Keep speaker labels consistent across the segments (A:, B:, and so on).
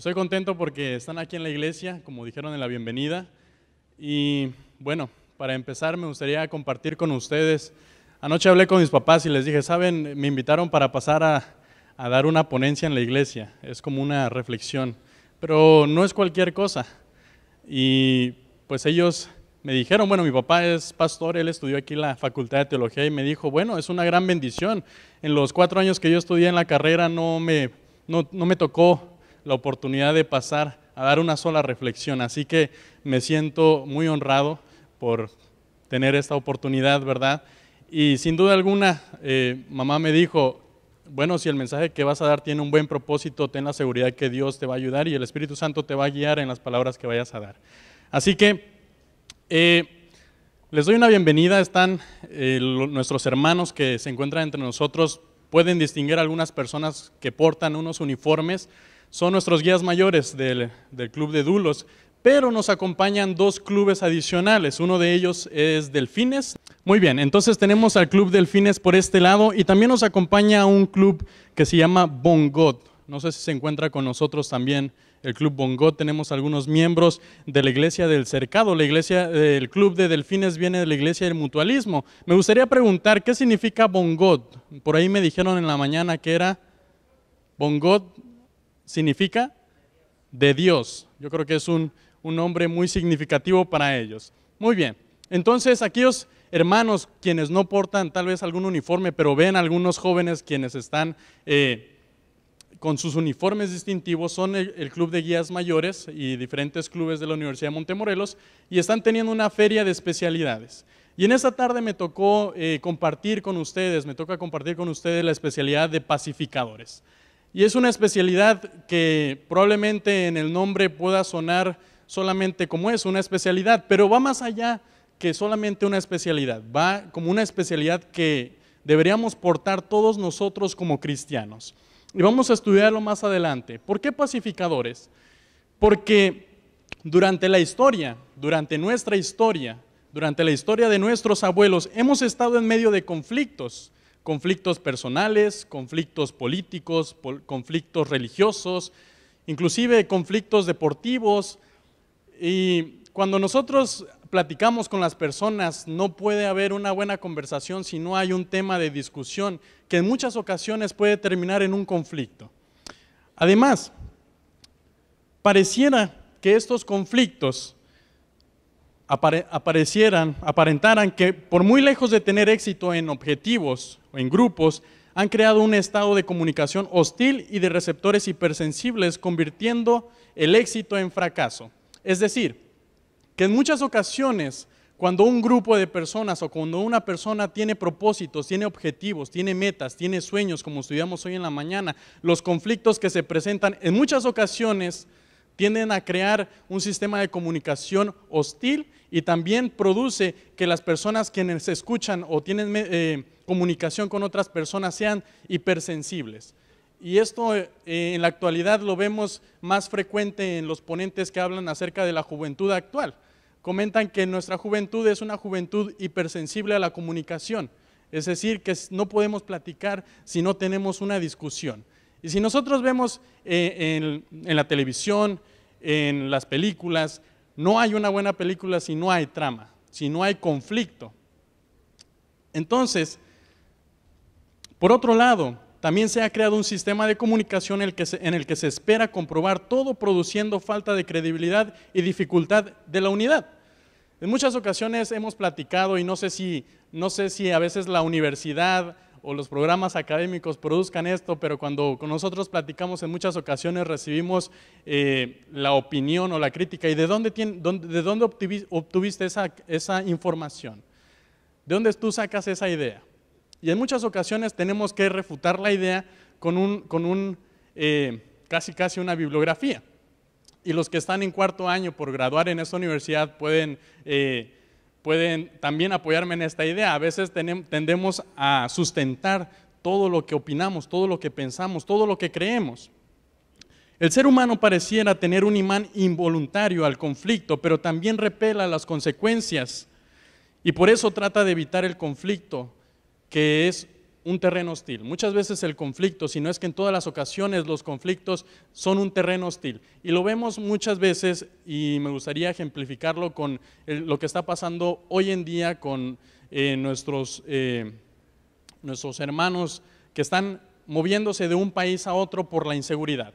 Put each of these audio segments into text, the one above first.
A: Estoy contento porque están aquí en la iglesia, como dijeron en la bienvenida. Y bueno, para empezar me gustaría compartir con ustedes. Anoche hablé con mis papás y les dije, saben, me invitaron para pasar a, dar una ponencia en la iglesia. Es como una reflexión. Pero no es cualquier cosa. Y pues ellos me dijeron, bueno, mi papá es pastor, él estudió aquí la Facultad de Teología y me dijo, bueno, es una gran bendición. En los cuatro años que yo estudié en la carrera no me, no, no me tocó la oportunidad de pasar a dar una sola reflexión. Así que me siento muy honrado por tener esta oportunidad, ¿verdad? Y sin duda alguna, eh, mamá me dijo, bueno, si el mensaje que vas a dar tiene un buen propósito, ten la seguridad que Dios te va a ayudar y el Espíritu Santo te va a guiar en las palabras que vayas a dar. Así que eh, les doy una bienvenida, están eh, nuestros hermanos que se encuentran entre nosotros, pueden distinguir algunas personas que portan unos uniformes son nuestros guías mayores del, club de Dulos, pero nos acompañan dos clubes adicionales. Uno de ellos es Delfines. Muy bien, entonces tenemos al club Delfines por este lado y también nos acompaña un club que se llama Bongot. No sé si se encuentra con nosotros también el Club Bongot. Tenemos algunos miembros de la Iglesia del Cercado. La iglesia, el Club de Delfines viene de la Iglesia del Mutualismo. Me gustaría preguntar, ¿qué significa Bongot? Por ahí me dijeron en la mañana que era Bongot significa de Dios. Yo creo que es un, un nombre muy significativo para ellos. Muy bien, entonces aquellos hermanos quienes no portan tal vez algún uniforme, pero ven algunos jóvenes quienes están eh, con sus uniformes distintivos, son el, Club de Guías Mayores y diferentes clubes de la Universidad de Montemorelos y están teniendo una feria de especialidades. Y en esta tarde me tocó eh, compartir con ustedes, me toca compartir con ustedes la especialidad de pacificadores. Y es una especialidad que probablemente en el nombre pueda sonar solamente como es, una especialidad, pero va más allá que solamente una especialidad, va como una especialidad que deberíamos portar todos nosotros como cristianos. Y vamos a estudiarlo más adelante. ¿Por qué pacificadores? Porque durante la historia, durante nuestra historia, durante la historia de nuestros abuelos, hemos estado en medio de conflictos, conflictos personales, conflictos políticos, conflictos religiosos, inclusive conflictos deportivos. Y cuando nosotros platicamos con las personas, no puede haber una buena conversación si no hay un tema de discusión que en muchas ocasiones puede terminar en un conflicto. Además, pareciera que estos conflictos aparecieran, aparentaran que por muy lejos de tener éxito en objetivos o en grupos, han creado un estado de comunicación hostil y de receptores hipersensibles, convirtiendo el éxito en fracaso. Es decir, que en muchas ocasiones, cuando un grupo de personas o cuando una persona tiene propósitos, tiene objetivos, tiene metas, tiene sueños, como estudiamos hoy en la mañana, los conflictos que se presentan en muchas ocasiones tienden a crear un sistema de comunicación hostil y también produce que las personas quienes escuchan o tienen eh, comunicación con otras personas sean hipersensibles. Y esto eh, en la actualidad lo vemos más frecuente en los ponentes que hablan acerca de la juventud actual. Comentan que nuestra juventud es una juventud hipersensible a la comunicación, es decir, que no podemos platicar si no tenemos una discusión. Y si nosotros vemos eh, en la televisión, en las películas. No hay una buena película si no hay trama, si no hay conflicto. Entonces, por otro lado, también se ha creado un sistema de comunicación en el, que se, espera comprobar todo produciendo falta de credibilidad y dificultad de la unidad. En muchas ocasiones hemos platicado y no sé no sé si a veces la universidad o los programas académicos produzcan esto, pero cuando con nosotros platicamos en muchas ocasiones recibimos eh, la opinión o la crítica. ¿Y de dónde, de dónde obtuviste esa, información? ¿De dónde tú sacas esa idea? Y en muchas ocasiones tenemos que refutar la idea con un, con un eh, casi casi una bibliografía. Y los que están en cuarto año por graduar en esa universidad pueden eh, pueden también apoyarme en esta idea. A veces tendemos a sustentar todo lo que opinamos, todo lo que pensamos, todo lo que creemos. El ser humano pareciera tener un imán involuntario al conflicto, pero también repela las consecuencias y por eso trata de evitar el conflicto, que es un terreno hostil. Muchas veces el conflicto, si no es que en todas las ocasiones los conflictos son un terreno hostil. Y lo vemos muchas veces y me gustaría ejemplificarlo con lo que está pasando hoy en día con eh, nuestros, eh, nuestros hermanos que están moviéndose de un país a otro por la inseguridad.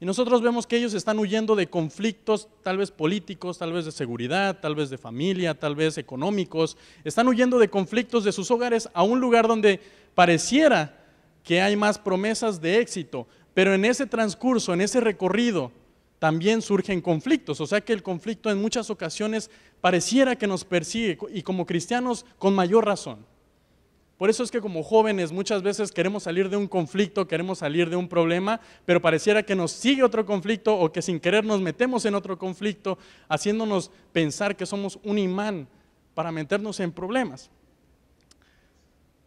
A: Y nosotros vemos que ellos están huyendo de conflictos, tal vez políticos, tal vez de seguridad, tal vez de familia, tal vez económicos. Están huyendo de conflictos de sus hogares a un lugar donde pareciera que hay más promesas de éxito, pero en ese transcurso, en ese recorrido, también surgen conflictos. O sea que el conflicto en muchas ocasiones pareciera que nos persigue y como cristianos con mayor razón. Por eso es que como jóvenes muchas veces queremos salir de un conflicto, queremos salir de un problema, pero pareciera que nos sigue otro conflicto o que sin querer nos metemos en otro conflicto, haciéndonos pensar que somos un imán para meternos en problemas.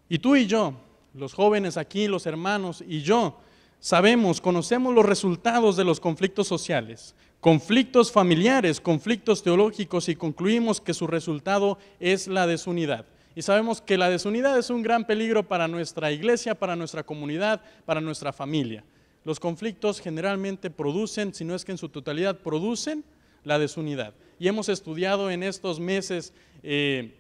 A: Y tú y yo, los jóvenes aquí, los hermanos y yo, sabemos, conocemos los resultados de los conflictos sociales, conflictos familiares, conflictos teológicos y concluimos que su resultado es la desunidad. Y sabemos que la desunidad es un gran peligro para nuestra iglesia, para nuestra comunidad, para nuestra familia. Los conflictos generalmente producen, si no es que en su totalidad producen, la desunidad. Y hemos estudiado en estos meses eh,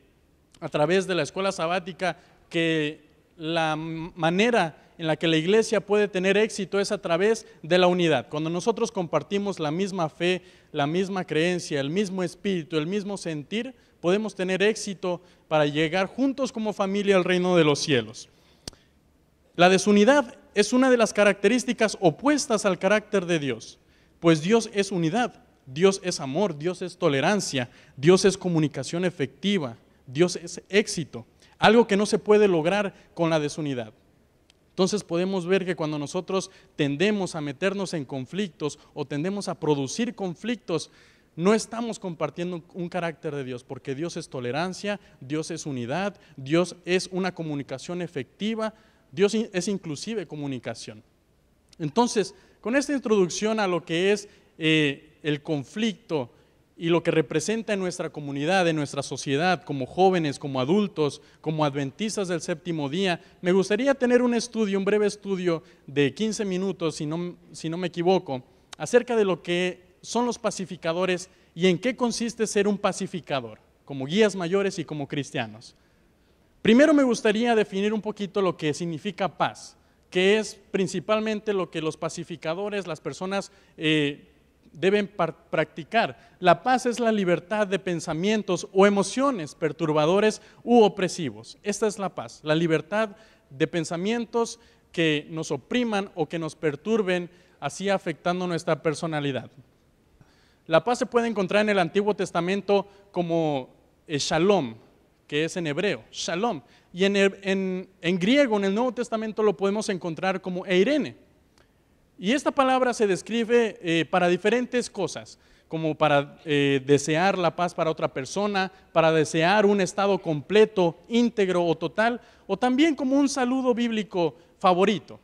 A: a través de la escuela sabática que la manera en la que la iglesia puede tener éxito es a través de la unidad. Cuando nosotros compartimos la misma fe, la misma creencia, el mismo espíritu, el mismo sentir, podemos tener éxito para llegar juntos como familia al reino de los cielos. La desunidad es una de las características opuestas al carácter de Dios, pues Dios es unidad, Dios es amor, Dios es tolerancia, Dios es comunicación efectiva, Dios es éxito algo que no se puede lograr con la desunidad. Entonces podemos ver que cuando nosotros tendemos a meternos en conflictos o tendemos a producir conflictos, no estamos compartiendo un carácter de Dios, porque Dios es tolerancia, Dios es unidad, Dios es una comunicación efectiva, Dios es inclusive comunicación. Entonces, con esta introducción a lo que es eh, el conflicto, y lo que representa en nuestra comunidad, en nuestra sociedad, como jóvenes, como adultos, como adventistas del séptimo día, me gustaría tener un estudio, un breve estudio de 15 minutos, si no, si no me equivoco, acerca de lo que son los pacificadores y en qué consiste ser un pacificador, como guías mayores y como cristianos. Primero me gustaría definir un poquito lo que significa paz, que es principalmente lo que los pacificadores, las personas... Eh, deben practicar. La paz es la libertad de pensamientos o emociones perturbadores u opresivos. Esta es la paz, la libertad de pensamientos que nos opriman o que nos perturben, así afectando nuestra personalidad. La paz se puede encontrar en el Antiguo Testamento como eh, shalom, que es en hebreo, shalom. Y en, griego, en el Nuevo Testamento, lo podemos encontrar como eirene, y esta palabra se describe eh, para diferentes cosas, como para eh, desear la paz para otra persona, para desear un estado completo, íntegro o total, o también como un saludo bíblico favorito.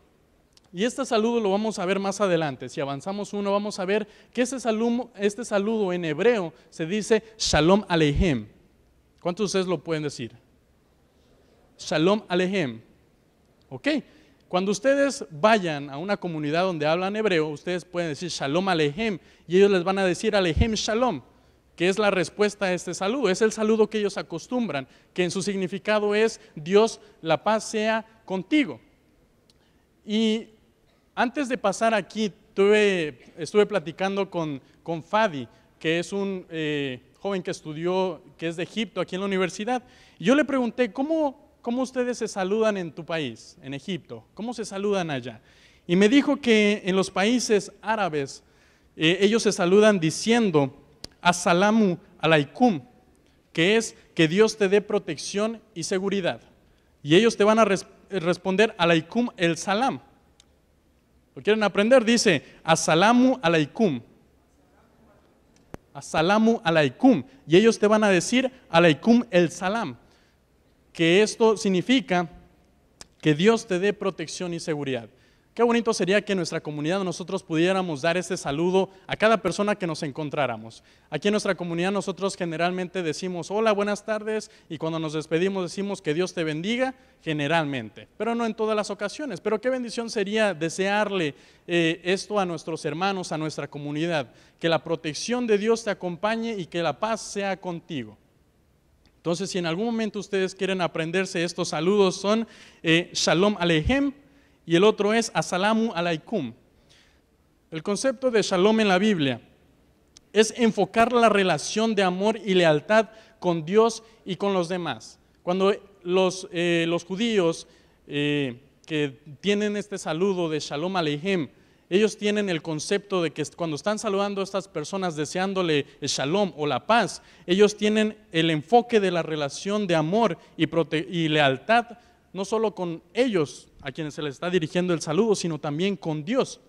A: Y este saludo lo vamos a ver más adelante. Si avanzamos uno, vamos a ver que este saludo, este saludo en hebreo se dice Shalom Alejem. ¿Cuántos de ustedes lo pueden decir? Shalom Alejem. ¿Ok? Cuando ustedes vayan a una comunidad donde hablan hebreo, ustedes pueden decir Shalom Alejem y ellos les van a decir Alejem Shalom, que es la respuesta a este saludo. Es el saludo que ellos acostumbran, que en su significado es Dios, la paz sea contigo. Y antes de pasar aquí, estuve platicando con, con Fadi, que es un eh, joven que estudió, que es de Egipto, aquí en la universidad. yo le pregunté, ¿cómo ¿cómo ustedes se saludan en tu país, en Egipto? ¿Cómo se saludan allá? Y me dijo que en los países árabes eh, ellos se saludan diciendo asalamu alaikum, que es que Dios te dé protección y seguridad. Y ellos te van a eh, responder alaikum el salam. ¿Lo quieren aprender? Dice asalamu alaikum. Asalamu alaikum. Y ellos te van a decir alaikum el salam que esto significa que Dios te dé protección y seguridad. Qué bonito sería que en nuestra comunidad nosotros pudiéramos dar este saludo a cada persona que nos encontráramos. Aquí en nuestra comunidad nosotros generalmente decimos, hola, buenas tardes, y cuando nos despedimos decimos que Dios te bendiga, generalmente, pero no en todas las ocasiones. Pero qué bendición sería desearle eh, esto a nuestros hermanos, a nuestra comunidad, que la protección de Dios te acompañe y que la paz sea contigo. Entonces, si en algún momento ustedes quieren aprenderse estos saludos, son eh, Shalom Aleichem y el otro es Asalamu Alaikum. El concepto de Shalom en la Biblia es enfocar la relación de amor y lealtad con Dios y con los demás. Cuando los, eh, judíos eh, que tienen este saludo de Shalom Aleichem, ellos tienen el concepto de que cuando están saludando a estas personas deseándole el shalom o la paz, ellos tienen el enfoque de la relación de amor y, lealtad, no solo con ellos, a quienes se les está dirigiendo el saludo, sino también con Dios.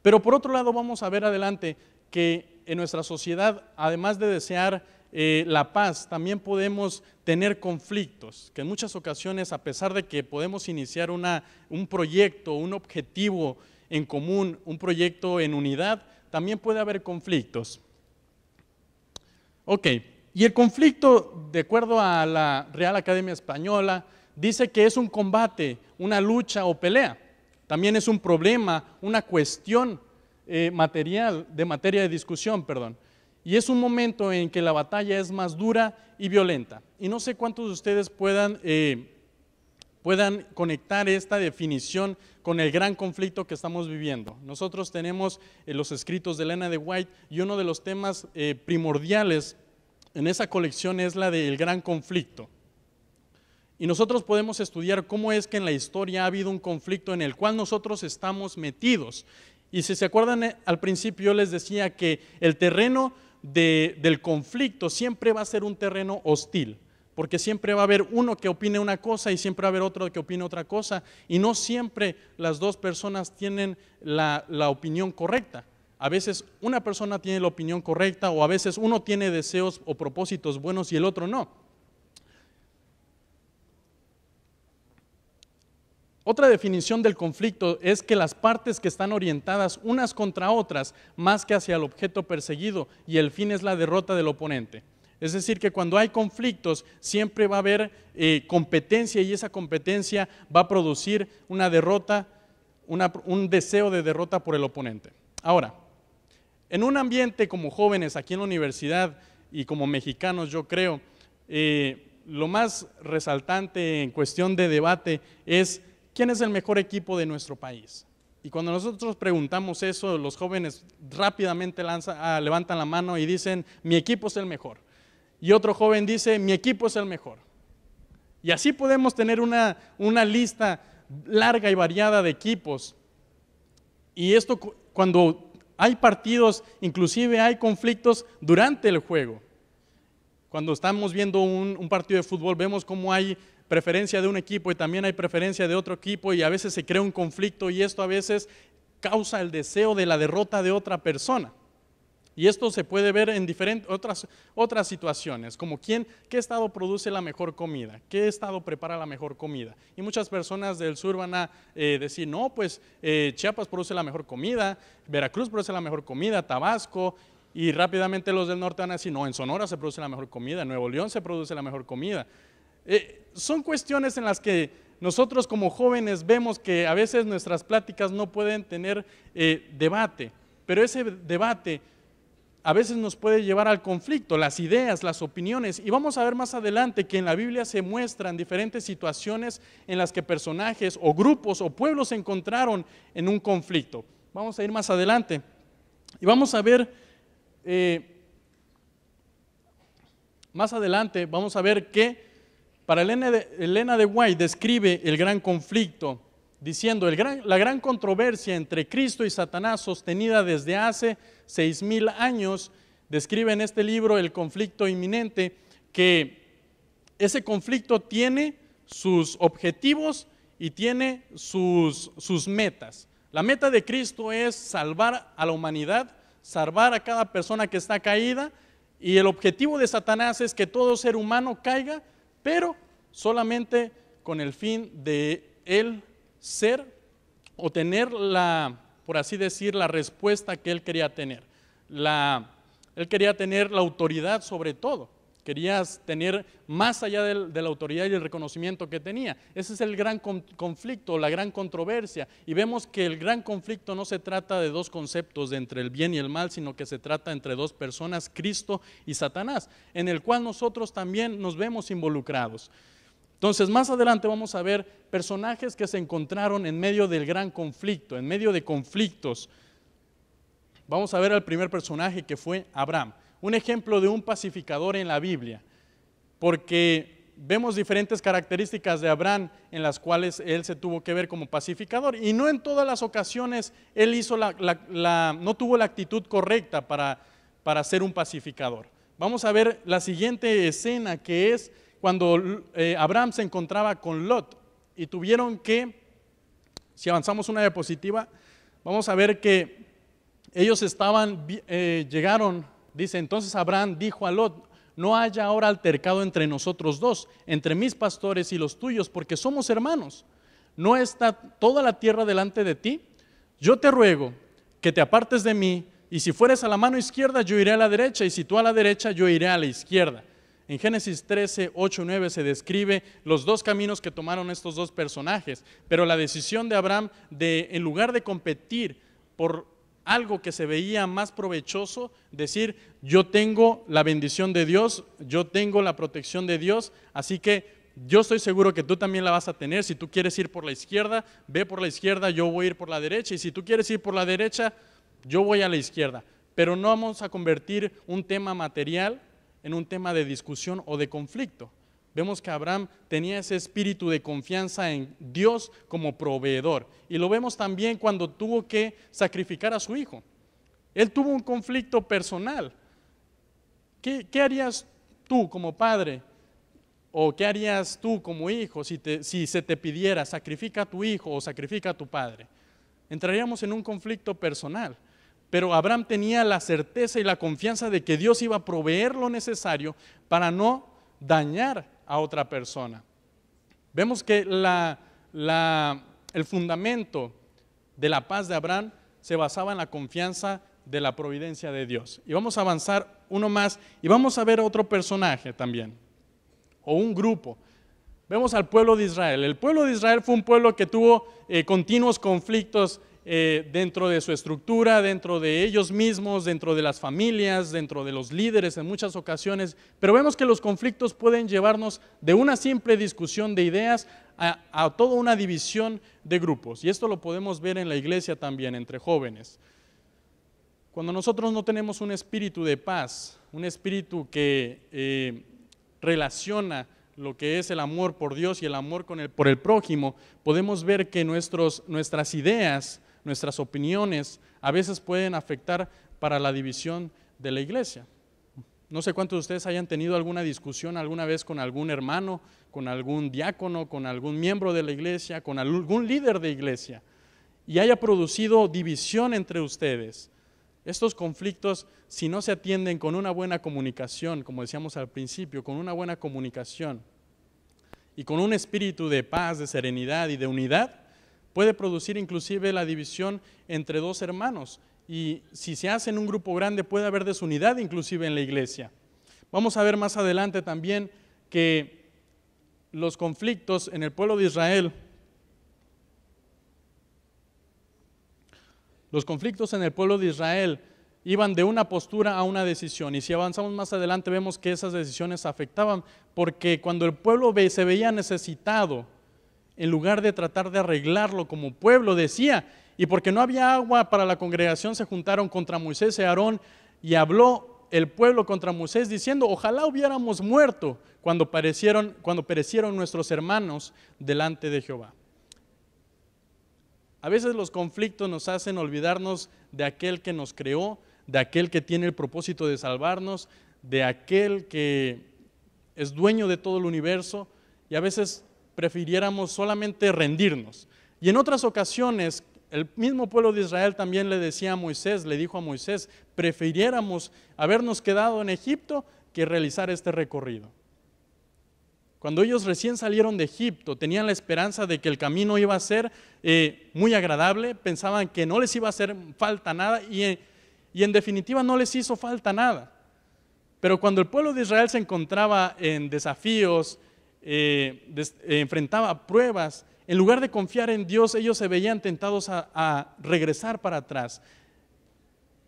A: Pero por otro lado vamos a ver adelante que en nuestra sociedad, además de desear eh, la paz, también podemos tener conflictos, que en muchas ocasiones, a pesar de que podemos iniciar una, un proyecto, un objetivo, en común, un proyecto en unidad, también puede haber conflictos. Ok, y el conflicto, de acuerdo a la Real Academia Española, dice que es un combate, una lucha o pelea. También es un problema, una cuestión eh, material, de materia de discusión, perdón. Y es un momento en que la batalla es más dura y violenta. Y no sé cuántos de ustedes puedan eh, puedan conectar esta definición con el gran conflicto que estamos viviendo. Nosotros tenemos eh, los escritos de Elena de White y uno de los temas eh, primordiales en esa colección es la del gran conflicto. Y nosotros podemos estudiar cómo es que en la historia ha habido un conflicto en el cual nosotros estamos metidos. Y si se acuerdan, eh, al principio yo les decía que el terreno del conflicto siempre va a ser un terreno hostil porque siempre va a haber uno que opine una cosa y siempre va a haber otro que opine otra cosa, y no siempre las dos personas tienen la, la opinión correcta. A veces una persona tiene la opinión correcta o a veces uno tiene deseos o propósitos buenos y el otro no. Otra definición del conflicto es que las partes que están orientadas unas contra otras más que hacia el objeto perseguido y el fin es la derrota del oponente. Es decir, que cuando hay conflictos siempre va a haber eh, competencia y esa competencia va a producir una derrota, un deseo de derrota por el oponente. Ahora, en un ambiente como jóvenes aquí en la universidad y como mexicanos yo creo, eh, lo más resaltante en cuestión de debate es quién es el mejor equipo de nuestro país. Y cuando nosotros preguntamos eso, los jóvenes rápidamente ah, levantan la mano y dicen, mi equipo es el mejor y otro joven dice, mi equipo es el mejor. Y así podemos tener una, lista larga y variada de equipos. Y esto cuando hay partidos, inclusive hay conflictos durante el juego. Cuando estamos viendo un, un, partido de fútbol, vemos cómo hay preferencia de un equipo y también hay preferencia de otro equipo y a veces se crea un conflicto y esto a veces causa el deseo de la derrota de otra persona. Y esto se puede ver en diferentes, otras, otras situaciones, como quién, qué estado produce la mejor comida, qué estado prepara la mejor comida. Y muchas personas del sur van a eh, decir, no, pues eh, Chiapas produce la mejor comida, Veracruz produce la mejor comida, Tabasco, y rápidamente los del norte van a decir, no, en Sonora se produce la mejor comida, en Nuevo León se produce la mejor comida. Eh, son cuestiones en las que nosotros como jóvenes vemos que a veces nuestras pláticas no pueden tener debate, pero ese debate a veces nos puede llevar al conflicto, las ideas, las opiniones. Y vamos a ver más adelante que en la Biblia se muestran diferentes situaciones en las que personajes o grupos o pueblos se encontraron en un conflicto. Vamos a ir más adelante. Y vamos a ver, eh, más adelante, vamos a ver que para Elena de, Guay describe el gran conflicto diciendo la gran controversia entre Cristo y Satanás sostenida desde hace mil años, describe en este libro el conflicto inminente, que ese conflicto tiene sus objetivos y tiene sus, sus metas. La meta de Cristo es salvar a la humanidad, salvar a cada persona que está caída, y el objetivo de Satanás es que todo ser humano caiga, pero solamente con el fin de él ser o tener la, por así decir, la respuesta que él quería tener. La, él quería tener la autoridad sobre todo. Quería tener más allá de, la autoridad y el reconocimiento que tenía. Ese es el gran conflicto, la gran controversia. Y vemos que el gran conflicto no se trata de dos conceptos, entre el bien y el mal, sino que se trata entre dos personas, Cristo y Satanás, en el cual nosotros también nos vemos involucrados. Entonces, más adelante vamos a ver personajes que se encontraron en medio del gran conflicto, en medio de conflictos. Vamos a ver al primer personaje que fue Abraham, un ejemplo de un pacificador en la Biblia, porque vemos diferentes características de Abraham en las cuales él se tuvo que ver como pacificador y no en todas las ocasiones él hizo la, no tuvo la actitud correcta para, para ser un pacificador. Vamos a ver la siguiente escena que es cuando eh, Abraham se encontraba con Lot y tuvieron que, si avanzamos una diapositiva, vamos a ver que ellos estaban, eh, llegaron, dice, entonces Abraham dijo a Lot, no haya ahora altercado entre nosotros dos, entre mis pastores y los tuyos, porque somos hermanos. ¿No está toda la tierra delante de ti? Yo te ruego que te apartes de mí, y si fueres a la mano izquierda, yo iré a la derecha, y si tú a la derecha, yo iré a la izquierda. En Génesis 13, 8 y 9 se describe los dos caminos que tomaron estos dos personajes, pero la decisión de Abraham de, en lugar de competir por algo que se veía más provechoso, decir, yo tengo la bendición de Dios, yo tengo la protección de Dios, así que yo estoy seguro que tú también la vas a tener. Si tú quieres ir por la izquierda, ve por la izquierda, yo voy a ir por la derecha. Y si tú quieres ir por la derecha, yo voy a la izquierda. Pero no vamos a convertir un tema material en un tema de discusión o de conflicto. Vemos que Abraham tenía ese espíritu de confianza en Dios como proveedor. Y lo vemos también cuando tuvo que sacrificar a su hijo. Él tuvo un conflicto personal. ¿Qué, harías tú como padre? ¿O qué harías tú como hijo si, si se te pidiera sacrifica a tu hijo o sacrifica a tu padre? Entraríamos en un conflicto personal. Pero Abraham tenía la certeza y la confianza de que Dios iba a proveer lo necesario para no dañar a otra persona. Vemos que el fundamento de la paz de Abraham se basaba en la confianza de la providencia de Dios. Y vamos a avanzar uno más y vamos a ver otro personaje también, o un grupo. Vemos al pueblo de Israel. El pueblo de Israel fue un pueblo que tuvo eh, continuos conflictos eh, dentro de su estructura, dentro de ellos mismos, dentro de las familias, dentro de los líderes en muchas ocasiones, pero vemos que los conflictos pueden llevarnos de una simple discusión de ideas a, toda una división de grupos. Y esto lo podemos ver en la iglesia también, entre jóvenes. Cuando nosotros no tenemos un espíritu de paz, un espíritu que eh, relaciona lo que es el amor por Dios y el amor por el prójimo, podemos ver que nuestros, nuestras ideas nuestras opiniones a veces pueden afectar para la división de la iglesia. No sé cuántos de ustedes hayan tenido alguna discusión alguna vez con algún hermano, con algún diácono, con algún miembro de la iglesia, con algún líder de iglesia, y haya producido división entre ustedes. Estos conflictos, si no se atienden con una buena comunicación, como decíamos al principio, con una buena comunicación y con un espíritu de paz, de serenidad y de unidad, Puede producir inclusive la división entre dos hermanos y si se hace en un grupo grande puede haber desunidad inclusive en la iglesia. Vamos a ver más adelante también que los conflictos en el pueblo de Israel, los conflictos en el pueblo de Israel iban de una postura a una decisión. Y si avanzamos más adelante vemos que esas decisiones afectaban, porque cuando el pueblo se veía necesitado en lugar de tratar de arreglarlo como pueblo, decía, y porque no había agua para la congregación, se juntaron contra Moisés y Aarón, y habló el pueblo contra Moisés diciendo, ojalá hubiéramos muerto cuando, perecieron, cuando perecieron nuestros hermanos delante de Jehová. A veces los conflictos nos hacen olvidarnos de aquel que nos creó, de aquel que tiene el propósito de salvarnos, de aquel que es dueño de todo el universo, y a veces prefiriéramos solamente rendirnos. Y en otras ocasiones, el mismo pueblo de Israel también le decía a Moisés, le dijo a Moisés, prefiriéramos habernos quedado en Egipto que realizar este recorrido. Cuando ellos recién salieron de Egipto, tenían la esperanza de que el camino iba a ser eh, muy agradable, pensaban que no les iba a hacer falta nada y, y en definitiva no les hizo falta nada. Pero cuando el pueblo de Israel se encontraba en desafíos, eh, eh, enfrentaba pruebas, en lugar de confiar en Dios, ellos se veían tentados a, regresar para atrás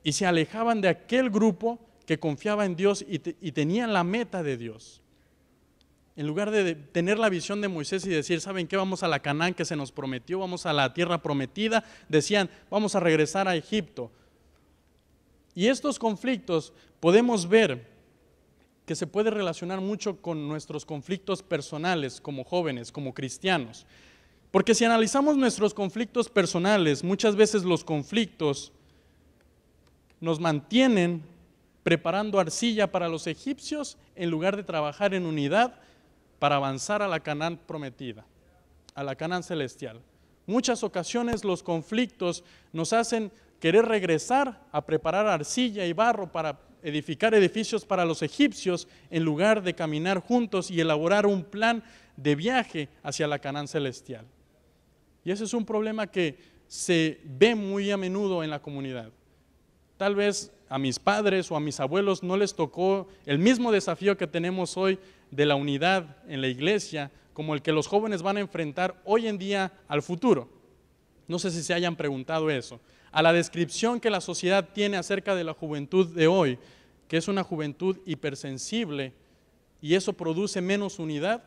A: y se alejaban de aquel grupo que confiaba en Dios y, y tenían la meta de Dios. En lugar de tener la visión de Moisés y decir, ¿saben qué? Vamos a la Canaán que se nos prometió, vamos a la tierra prometida, decían, vamos a regresar a Egipto. Y estos conflictos podemos ver que se puede relacionar mucho con nuestros conflictos personales como jóvenes, como cristianos. Porque si analizamos nuestros conflictos personales, muchas veces los conflictos nos mantienen preparando arcilla para los egipcios en lugar de trabajar en unidad para avanzar a la Canaán prometida, a la Canaán celestial. Muchas ocasiones los conflictos nos hacen querer regresar a preparar arcilla y barro para edificar edificios para los egipcios en lugar de caminar juntos y elaborar un plan de viaje hacia la Canaán celestial. Y ese es un problema que se ve muy a menudo en la comunidad. Tal vez a mis padres o a mis abuelos no les tocó el mismo desafío que tenemos hoy de la unidad en la iglesia como el que los jóvenes van a enfrentar hoy en día al futuro. No sé si se hayan preguntado eso a la descripción que la sociedad tiene acerca de la juventud de hoy, que es una juventud hipersensible y eso produce menos unidad,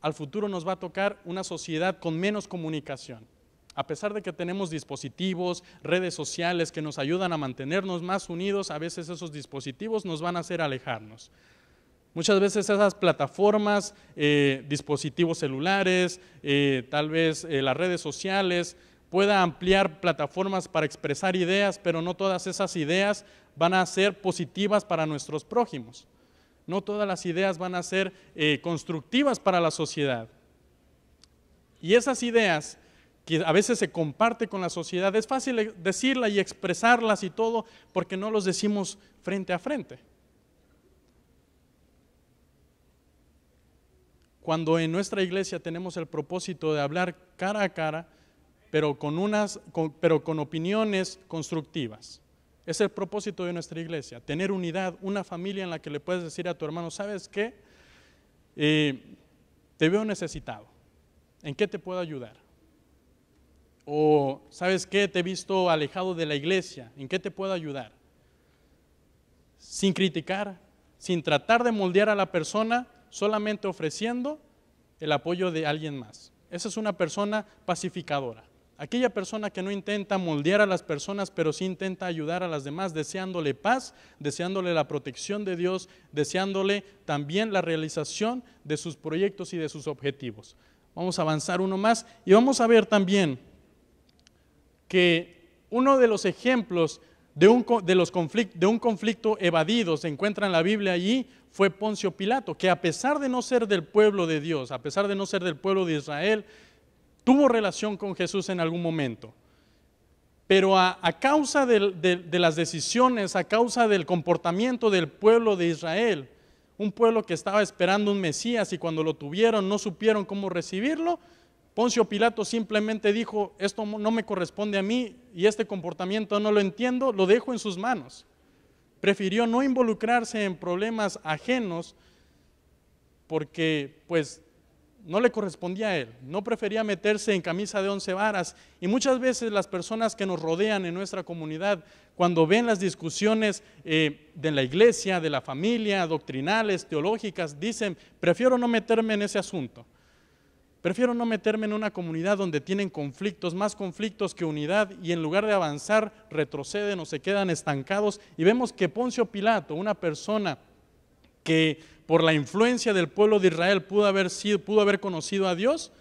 A: al futuro nos va a tocar una sociedad con menos comunicación. A pesar de que tenemos dispositivos, redes sociales que nos ayudan a mantenernos más unidos, a veces esos dispositivos nos van a hacer alejarnos. Muchas veces esas plataformas, eh, dispositivos celulares, eh, tal vez eh, las redes sociales, pueda ampliar plataformas para expresar ideas, pero no todas esas ideas van a ser positivas para nuestros prójimos. No todas las ideas van a ser eh, constructivas para la sociedad. Y esas ideas que a veces se comparte con la sociedad, es fácil eh, decirlas y expresarlas y todo porque no los decimos frente a frente. Cuando en nuestra iglesia tenemos el propósito de hablar cara a cara, pero con, unas, pero con opiniones constructivas. Es el propósito de nuestra iglesia, tener unidad, una familia en la que le puedes decir a tu hermano, ¿sabes qué? Eh, te veo necesitado, ¿en qué te puedo ayudar? O, ¿sabes qué? Te he visto alejado de la iglesia, ¿en qué te puedo ayudar? Sin criticar, sin tratar de moldear a la persona, solamente ofreciendo el apoyo de alguien más. Esa es una persona pacificadora. Aquella persona que no intenta moldear a las personas, pero sí intenta ayudar a las demás, deseándole paz, deseándole la protección de Dios, deseándole también la realización de sus proyectos y de sus objetivos. Vamos a avanzar uno más y vamos a ver también que uno de los ejemplos de un, los de un conflicto evadido, se encuentra en la Biblia allí, fue Poncio Pilato, que a pesar de no ser del pueblo de Dios, a pesar de no ser del pueblo de Israel, tuvo relación con Jesús en algún momento. Pero a, causa de, de, las decisiones, a causa del comportamiento del pueblo de Israel, un pueblo que estaba esperando un Mesías y cuando lo tuvieron no supieron cómo recibirlo, Poncio Pilato simplemente dijo, esto no me corresponde a mí y este comportamiento no lo entiendo, lo dejo en sus manos. Prefirió no involucrarse en problemas ajenos porque pues no le correspondía a él, no prefería meterse en camisa de once varas. Y muchas veces las personas que nos rodean en nuestra comunidad, cuando ven las discusiones eh, de la iglesia, de la familia, doctrinales, teológicas, dicen, prefiero no meterme en ese asunto. Prefiero no meterme en una comunidad donde tienen conflictos, más conflictos que unidad, y en lugar de avanzar, retroceden o se quedan estancados. Y vemos que Poncio Pilato, una persona que por la influencia del pueblo de Israel pudo haber, pudo haber conocido a Dios,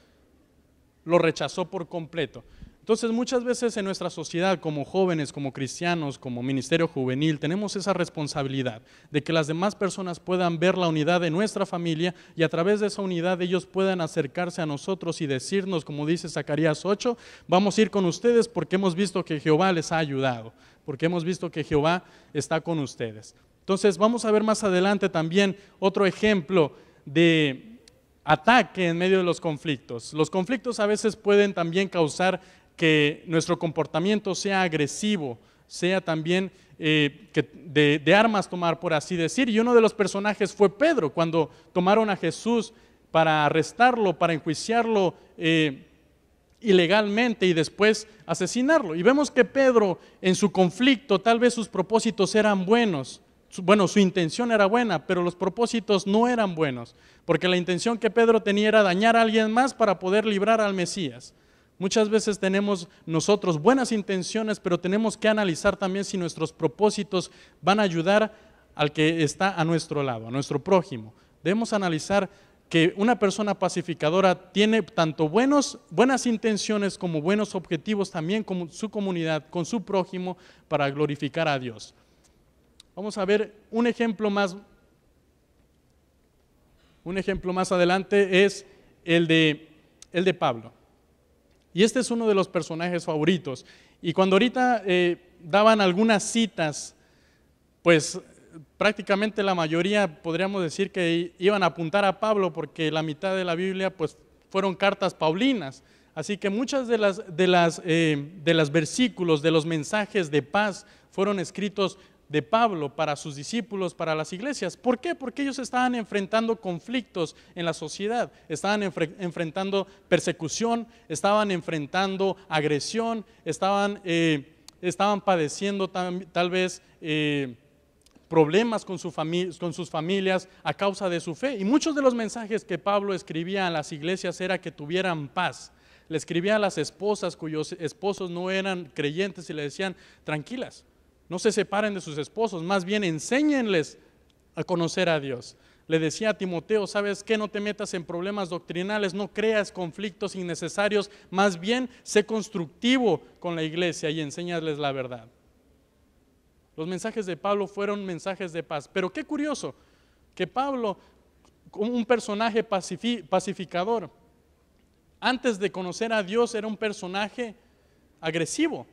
A: lo rechazó por completo. Entonces muchas veces en nuestra sociedad, como jóvenes, como cristianos, como ministerio juvenil, tenemos esa responsabilidad de que las demás personas puedan ver la unidad de nuestra familia y a través de esa unidad ellos puedan acercarse a nosotros y decirnos, como dice Zacarías 8, vamos a ir con ustedes porque hemos visto que Jehová les ha ayudado, porque hemos visto que Jehová está con ustedes. Entonces vamos a ver más adelante también otro ejemplo de ataque en medio de los conflictos. Los conflictos a veces pueden también causar que nuestro comportamiento sea agresivo, sea también eh, de, armas tomar, por así decir. Y uno de los personajes fue Pedro, cuando tomaron a Jesús para arrestarlo, para enjuiciarlo eh, ilegalmente y después asesinarlo. Y vemos que Pedro en su conflicto, tal vez sus propósitos eran buenos, bueno, su intención era buena, pero los propósitos no eran buenos, porque la intención que Pedro tenía era dañar a alguien más para poder librar al Mesías. Muchas veces tenemos nosotros buenas intenciones, pero tenemos que analizar también si nuestros propósitos van a ayudar al que está a nuestro lado, a nuestro prójimo. Debemos analizar que una persona pacificadora tiene tanto buenos, buenas intenciones como buenos objetivos también con su comunidad, con su prójimo, para glorificar a Dios. Vamos a ver un ejemplo más. Un ejemplo más adelante es el de, el de Pablo. Y este es uno de los personajes favoritos. Y cuando ahorita eh, daban algunas citas, pues prácticamente la mayoría podríamos decir que iban a apuntar a Pablo porque la mitad de la Biblia pues fueron cartas paulinas. Así que muchas de las, de las, eh, de versículos, de los mensajes de paz fueron escritos de Pablo para sus discípulos, para las iglesias. ¿Por qué? Porque ellos estaban enfrentando conflictos en la sociedad, estaban enfrentando persecución, estaban enfrentando agresión, estaban, eh, estaban padeciendo tal vez... Eh, problemas con, con, sus familias a causa de su fe. Y muchos de los mensajes que Pablo escribía a las iglesias era que tuvieran paz. Le escribía a las esposas cuyos esposos no eran creyentes y le decían, tranquilas, no se separen de sus esposos, más bien enséñenles a conocer a Dios. Le decía a Timoteo, ¿sabes qué? No te metas en problemas doctrinales, no creas conflictos innecesarios, más bien sé constructivo con la iglesia y enséñales la verdad. Los mensajes de Pablo fueron mensajes de paz, pero qué curioso que Pablo, un personaje pacificador, antes de conocer a Dios era un personaje agresivo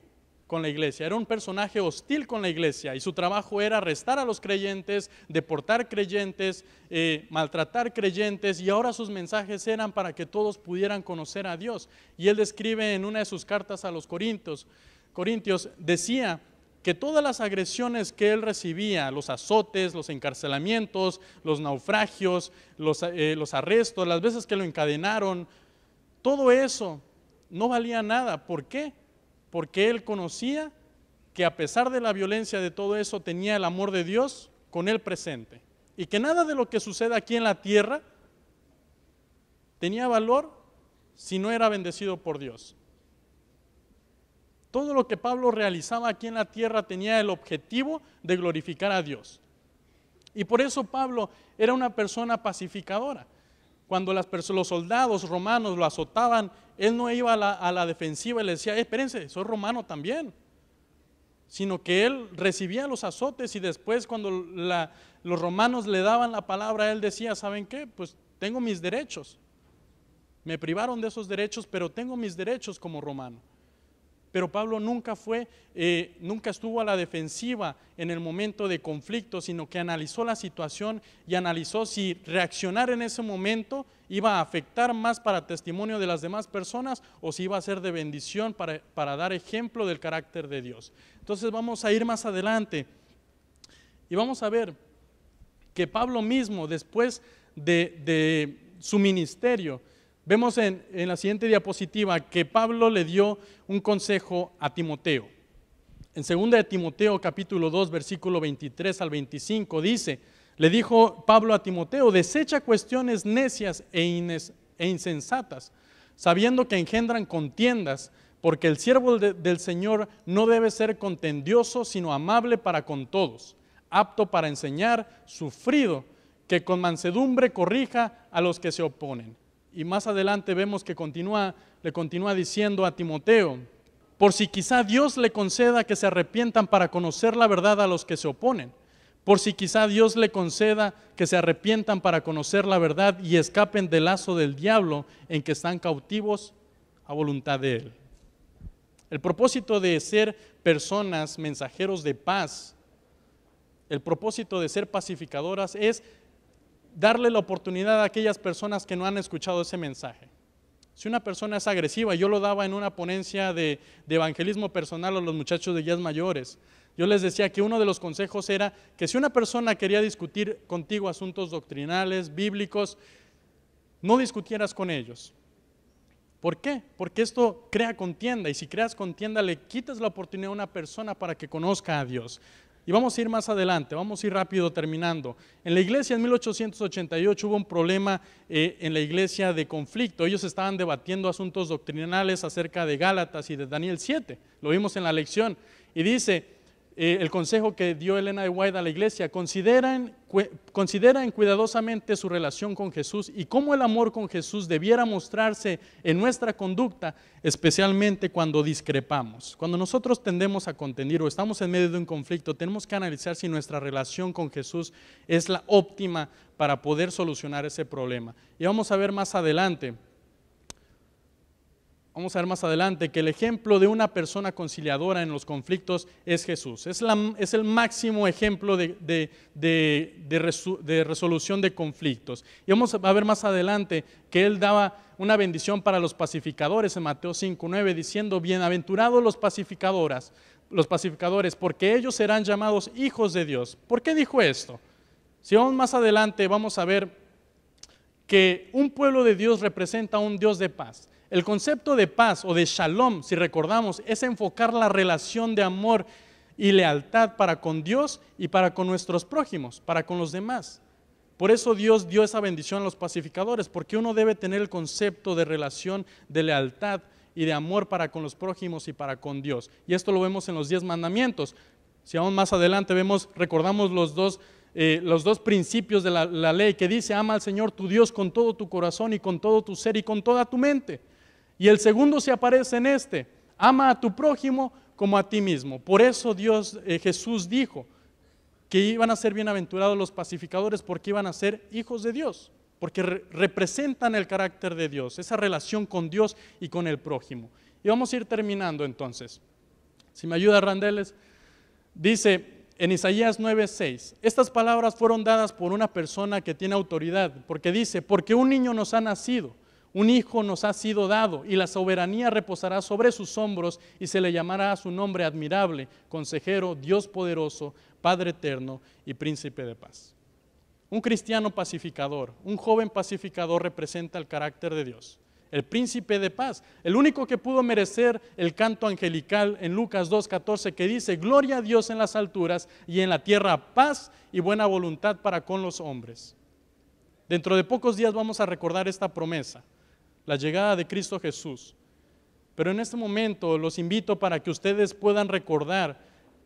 A: con la iglesia, era un personaje hostil con la iglesia y su trabajo era arrestar a los creyentes, deportar creyentes, eh, maltratar creyentes y ahora sus mensajes eran para que todos pudieran conocer a Dios. Y él describe en una de sus cartas a los Corintios, Corintios decía, que todas las agresiones que él recibía, los azotes, los encarcelamientos, los naufragios, los, eh, los, arrestos, las veces que lo encadenaron, todo eso no valía nada. ¿Por qué? porque él conocía que a pesar de la violencia de todo eso tenía el amor de Dios con él presente y que nada de lo que sucede aquí en la tierra tenía valor si no era bendecido por Dios. Todo lo que Pablo realizaba aquí en la tierra tenía el objetivo de glorificar a Dios. Y por eso Pablo era una persona pacificadora. Cuando los soldados romanos lo azotaban, él no iba a la, defensiva y le decía, eh, espérense, soy romano también. Sino que él recibía los azotes y después cuando los romanos le daban la palabra, él decía, ¿saben qué? Pues tengo mis derechos. Me privaron de esos derechos, pero tengo mis derechos como romano. Pero Pablo nunca fue, eh, nunca estuvo a la defensiva en el momento de conflicto, sino que analizó la situación y analizó si reaccionar en ese momento iba a afectar más para testimonio de las demás personas o si iba a ser de bendición para, dar ejemplo del carácter de Dios. Entonces vamos a ir más adelante y vamos a ver que Pablo mismo, después de su ministerio, Vemos en, la siguiente diapositiva que Pablo le dio un consejo a Timoteo. En 2 de Timoteo capítulo 2 versículo 23 al 25 dice, le dijo Pablo a Timoteo, desecha cuestiones necias e, e insensatas, sabiendo que engendran contiendas, porque el siervo del Señor no debe ser contendioso, sino amable para con todos, apto para enseñar, sufrido, que con mansedumbre corrija a los que se oponen y más adelante vemos que continúa, le continúa diciendo a Timoteo, por si quizá Dios le conceda que se arrepientan para conocer la verdad a los que se oponen, por si quizá Dios le conceda que se arrepientan para conocer la verdad y escapen del lazo del diablo en que están cautivos a voluntad de Él. El propósito de ser personas mensajeros de paz, el propósito de ser pacificadoras es darle la oportunidad a aquellas personas que no han escuchado ese mensaje. Si una persona es agresiva, yo lo daba en una ponencia de, evangelismo personal a los muchachos de guías mayores. Yo les decía que uno de los consejos era que si una persona quería discutir contigo asuntos doctrinales, bíblicos, no discutieras con ellos. ¿Por qué? Porque esto crea contienda y si creas contienda le quitas la oportunidad a una persona para que conozca a Dios. Y vamos a ir más adelante, vamos a ir rápido terminando. En la iglesia en 1888 hubo un problema eh, en la iglesia de conflicto. Ellos estaban debatiendo asuntos doctrinales acerca de Gálatas y de Daniel 7. Lo vimos en la lección. Y dice, eh, el consejo que dio Elena de White a la iglesia, consideran, cuidadosamente su relación con Jesús y cómo el amor con Jesús debiera mostrarse en nuestra conducta, especialmente cuando discrepamos. Cuando nosotros tendemos a contendir o estamos en medio de un conflicto, tenemos que analizar si nuestra relación con Jesús es la óptima para poder solucionar ese problema. Y vamos a ver más adelante vamos a ver más adelante, que el ejemplo de una persona conciliadora en los conflictos es Jesús. Es, la, es el máximo ejemplo de, resolución de conflictos. Y vamos a ver más adelante que él daba una bendición para los pacificadores en Mateo 5.9 diciendo, bienaventurados los pacificadoras, los pacificadores, porque ellos serán llamados hijos de Dios. ¿Por qué dijo esto? Si vamos más adelante, vamos a ver que un pueblo de Dios representa a un Dios de paz. El concepto de paz o de shalom, si recordamos, es enfocar la relación de amor y lealtad para con Dios y para con nuestros prójimos, para con los demás. Por eso Dios dio esa bendición a los pacificadores, porque uno debe tener el concepto de relación de lealtad y de amor para con los prójimos y para con Dios. Y esto lo vemos en los diez mandamientos. Si aún más adelante vemos, recordamos los dos, eh, los dos principios de la ley que dice, ama al Señor tu Dios con todo tu corazón y con todo tu ser y con toda tu mente. Y el segundo se aparece en este, ama a tu prójimo como a ti mismo. Por eso Dios, eh, Jesús dijo que iban a ser bienaventurados los pacificadores porque iban a ser hijos de Dios, porque representan el carácter de Dios, esa relación con Dios y con el prójimo. Y vamos a ir terminando entonces. Si me ayuda Randeles, dice en Isaías 9:6, estas palabras fueron dadas por una persona que tiene autoridad, porque dice, porque un niño nos ha nacido un hijo nos ha sido dado y la soberanía reposará sobre sus hombros y se le llamará a su nombre admirable, consejero, Dios poderoso, Padre eterno y príncipe de paz. Un cristiano pacificador, un joven pacificador representa el carácter de Dios, el príncipe de paz, el único que pudo merecer el canto angelical en Lucas 2.14 que dice, Gloria a Dios en las alturas y en la tierra paz y buena voluntad para con los hombres. Dentro de pocos días vamos a recordar esta promesa la llegada de Cristo Jesús. Pero en este momento los invito para que ustedes puedan recordar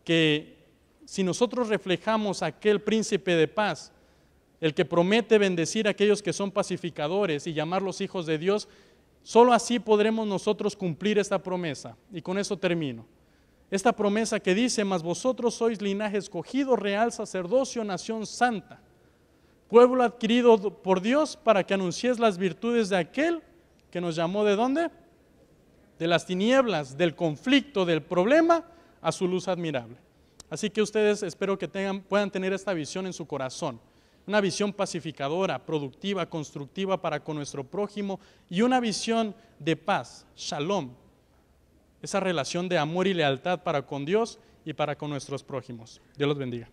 A: que si nosotros reflejamos aquel príncipe de paz, el que promete bendecir a aquellos que son pacificadores y llamarlos hijos de Dios, solo así podremos nosotros cumplir esta promesa. Y con eso termino. Esta promesa que dice, mas vosotros sois linaje escogido, real sacerdocio, nación santa, pueblo adquirido por Dios para que anunciéis las virtudes de aquel que nos llamó de dónde? De las tinieblas, del conflicto, del problema, a su luz admirable. Así que ustedes espero que tengan, puedan tener esta visión en su corazón. Una visión pacificadora, productiva, constructiva para con nuestro prójimo y una visión de paz, shalom, esa relación de amor y lealtad para con Dios y para con nuestros prójimos. Dios los bendiga.